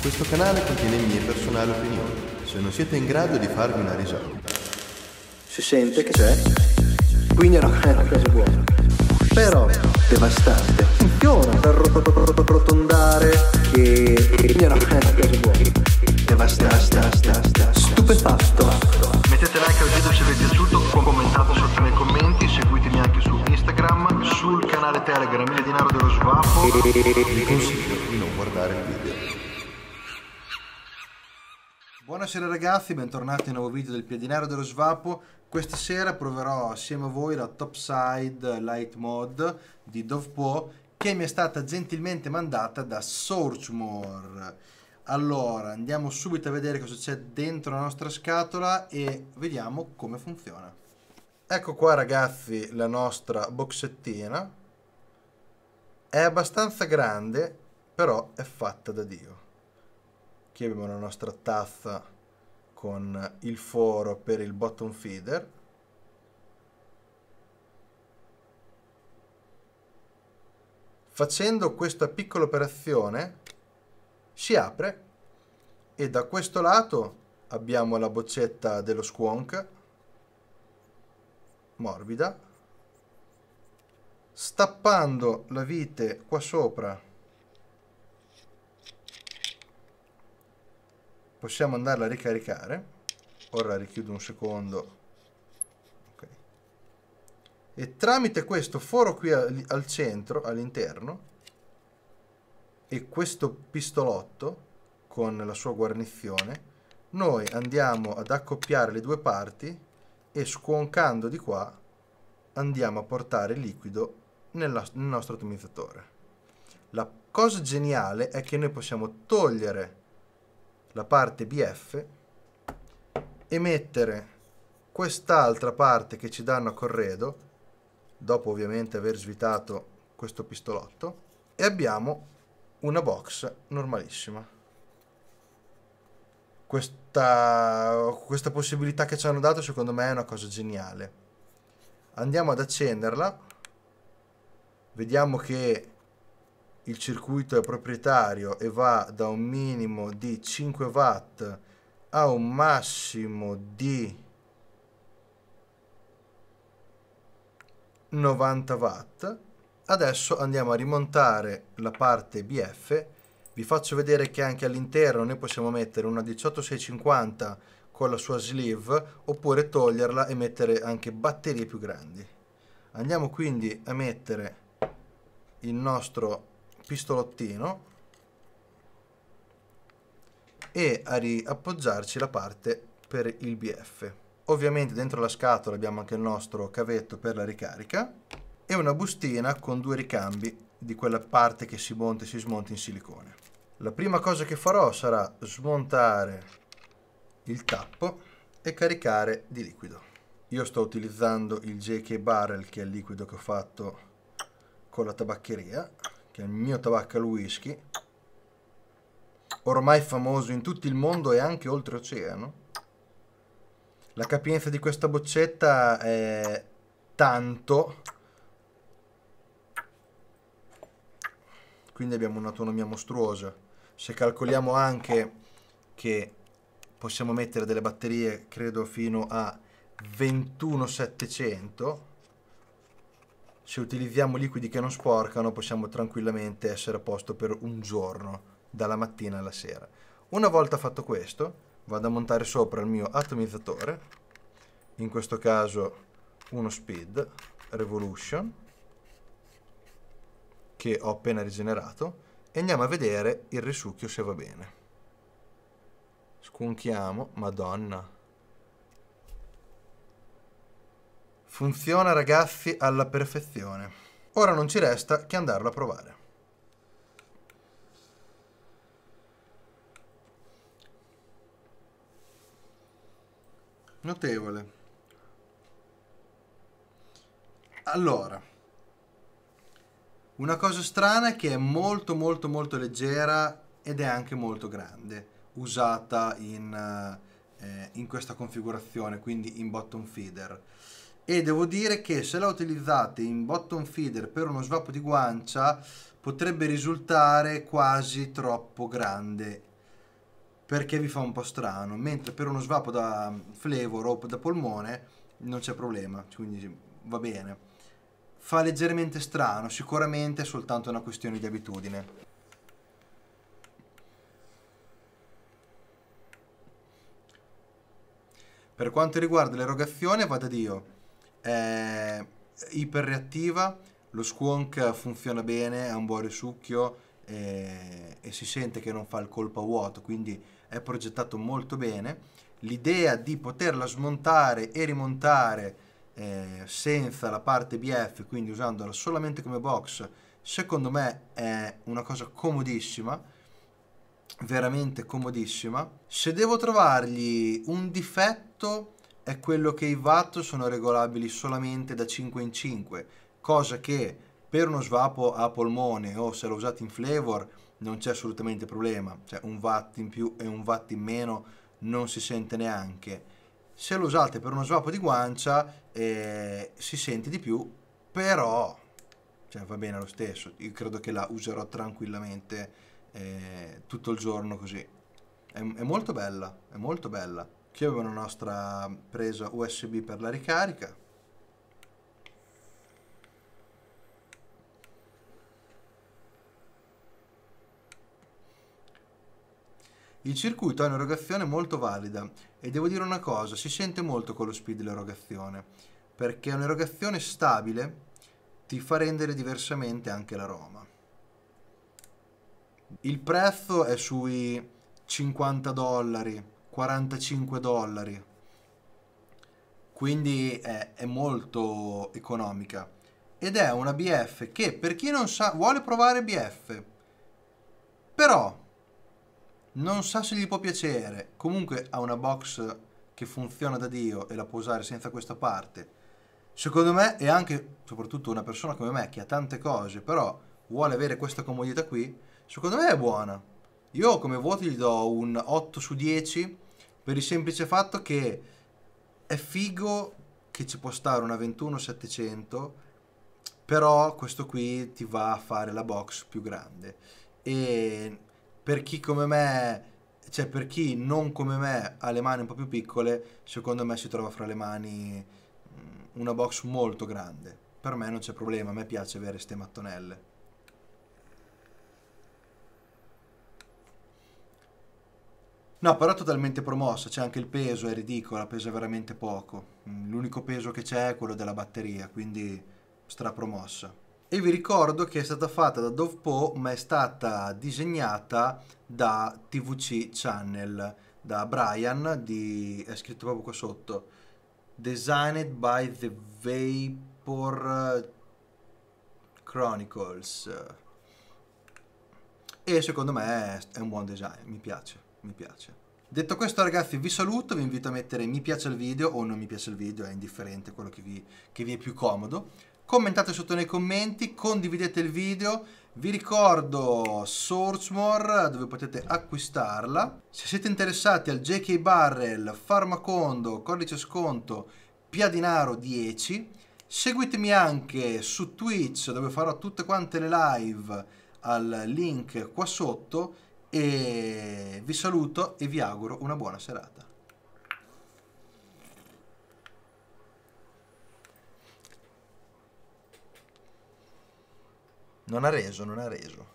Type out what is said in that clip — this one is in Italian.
Questo canale contiene mie personali opinioni. Se non siete in grado di farvi una risata. Si sente che c'è? Quindi è una, è una cosa buona. Però devastante. Funziona per rotondare che quindi è una, è una cosa buona. Devastante. Stupefatto. Mettete like al video se vi è piaciuto, commentate sotto nei commenti, seguitemi anche su Instagram, sul canale Telegram Il Denaro dello Svapo. Vi consiglio di non guardare il video. Buonasera ragazzi, bentornati in un nuovo video del Piedinaro dello Svapo. Questa sera proverò assieme a voi la Topside Light Mod di Dove Po che mi è stata gentilmente mandata da Sourcemore. Allora, andiamo subito a vedere cosa c'è dentro la nostra scatola e vediamo come funziona. Ecco qua ragazzi la nostra boxettina. È abbastanza grande, però è fatta da Dio Qui abbiamo la nostra tazza con il foro per il bottom feeder. Facendo questa piccola operazione si apre e da questo lato abbiamo la boccetta dello squonk morbida stappando la vite qua sopra possiamo andarla a ricaricare ora richiudo un secondo okay. e tramite questo foro qui al, al centro all'interno e questo pistolotto con la sua guarnizione noi andiamo ad accoppiare le due parti e sconcando di qua andiamo a portare il liquido nella, nel nostro atomizzatore la cosa geniale è che noi possiamo togliere la parte BF e mettere quest'altra parte che ci danno a corredo, dopo ovviamente aver svitato questo pistolotto, e abbiamo una box normalissima. Questa, questa possibilità che ci hanno dato secondo me è una cosa geniale. Andiamo ad accenderla, vediamo che il circuito è proprietario e va da un minimo di 5 watt a un massimo di 90 watt adesso andiamo a rimontare la parte BF vi faccio vedere che anche all'interno noi possiamo mettere una 18650 con la sua sleeve oppure toglierla e mettere anche batterie più grandi andiamo quindi a mettere il nostro pistolottino e a riappoggiarci la parte per il BF. Ovviamente dentro la scatola abbiamo anche il nostro cavetto per la ricarica e una bustina con due ricambi di quella parte che si monta e si smonta in silicone. La prima cosa che farò sarà smontare il tappo e caricare di liquido. Io sto utilizzando il JK Barrel che è il liquido che ho fatto con la tabaccheria che è il mio tabacco al whisky, ormai famoso in tutto il mondo e anche oltreoceano. La capienza di questa boccetta è tanto, quindi abbiamo un'autonomia mostruosa. Se calcoliamo anche che possiamo mettere delle batterie, credo, fino a 21700, se utilizziamo liquidi che non sporcano possiamo tranquillamente essere a posto per un giorno, dalla mattina alla sera. Una volta fatto questo, vado a montare sopra il mio atomizzatore, in questo caso uno speed revolution, che ho appena rigenerato, e andiamo a vedere il risucchio se va bene. Sconchiamo, madonna. Funziona ragazzi alla perfezione. Ora non ci resta che andarlo a provare. Notevole. Allora, una cosa strana è che è molto molto molto leggera ed è anche molto grande, usata in, eh, in questa configurazione, quindi in bottom feeder e devo dire che se la utilizzate in bottom feeder per uno swap di guancia potrebbe risultare quasi troppo grande perché vi fa un po' strano mentre per uno swap da flavor o da polmone non c'è problema quindi va bene fa leggermente strano sicuramente è soltanto una questione di abitudine Per quanto riguarda l'erogazione, vada Dio è iperreattiva, lo squonk funziona bene, ha un buon risucchio e, e si sente che non fa il colpo a vuoto, quindi è progettato molto bene. L'idea di poterla smontare e rimontare eh, senza la parte BF, quindi usandola solamente come box, secondo me è una cosa comodissima, veramente comodissima. Se devo trovargli un difetto, è quello che i watt sono regolabili solamente da 5 in 5, cosa che per uno svapo a polmone o se lo usate in flavor non c'è assolutamente problema, cioè un watt in più e un watt in meno non si sente neanche. Se lo usate per uno svapo di guancia eh, si sente di più, però cioè, va bene lo stesso, io credo che la userò tranquillamente eh, tutto il giorno così. È, è molto bella, è molto bella. Qui abbiamo la nostra presa USB per la ricarica. Il circuito ha un'erogazione molto valida e devo dire una cosa, si sente molto con lo speed l'erogazione, perché un'erogazione stabile ti fa rendere diversamente anche l'aroma. Il prezzo è sui 50 dollari, 45 dollari quindi è, è, molto economica ed è una BF che per chi non sa vuole provare BF però non sa se gli può piacere comunque ha una box che funziona da dio e la può usare senza questa parte secondo me e anche soprattutto una persona come me che ha tante cose però vuole avere questa comodità qui secondo me è buona io come voti gli do un 8 su 10 per il semplice fatto che è figo che ci può stare una 21700, però questo qui ti va a fare la box più grande. E per chi come me, cioè per chi non come me ha le mani un po' più piccole, secondo me si trova fra le mani mm, una box molto grande. Per me non c'è problema, a me piace avere ste mattonelle. No, però è totalmente promossa, c'è anche il peso, è ridicola, pesa veramente poco. Mm, l'unico peso che c'è è quello della batteria, quindi strapromossa. E vi ricordo che è stata fatta da Dove Po, ma è stata disegnata da TVC Channel, da Brian, di, è scritto proprio qua sotto, Designed by the Vapor Chronicles. E secondo me è un buon design, mi piace mi piace. Detto questo ragazzi vi saluto, vi invito a mettere mi piace il video o non mi piace il video, è indifferente quello che vi, che vi è più comodo. Commentate sotto nei commenti, condividete il video, vi ricordo Sourcemore dove potete acquistarla. Se siete interessati al JK Barrel, Farmacondo, codice sconto, Piadinaro 10, seguitemi anche su Twitch dove farò tutte quante le live al link qua sotto e vi saluto e vi auguro una buona serata. Non ha reso, non ha reso.